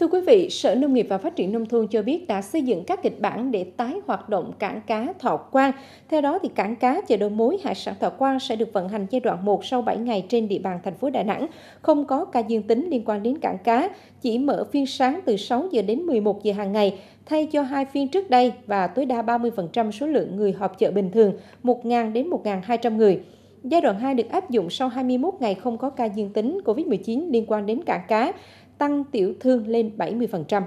Thưa quý vị, Sở Nông nghiệp và Phát triển Nông thôn cho biết đã xây dựng các kịch bản để tái hoạt động cảng cá Thọ Quang. Theo đó, thì cảng cá chợ đầu mối hải sản Thọ Quang sẽ được vận hành giai đoạn 1 sau 7 ngày trên địa bàn thành phố Đà Nẵng, không có ca dương tính liên quan đến cảng cá, chỉ mở phiên sáng từ 6 giờ đến 11 giờ hàng ngày, thay cho hai phiên trước đây và tối đa 30% số lượng người họp chợ bình thường, 1.000 đến 1.200 người. Giai đoạn 2 được áp dụng sau 21 ngày không có ca dương tính COVID-19 liên quan đến cảng cá, tăng tiểu thương lên 70%.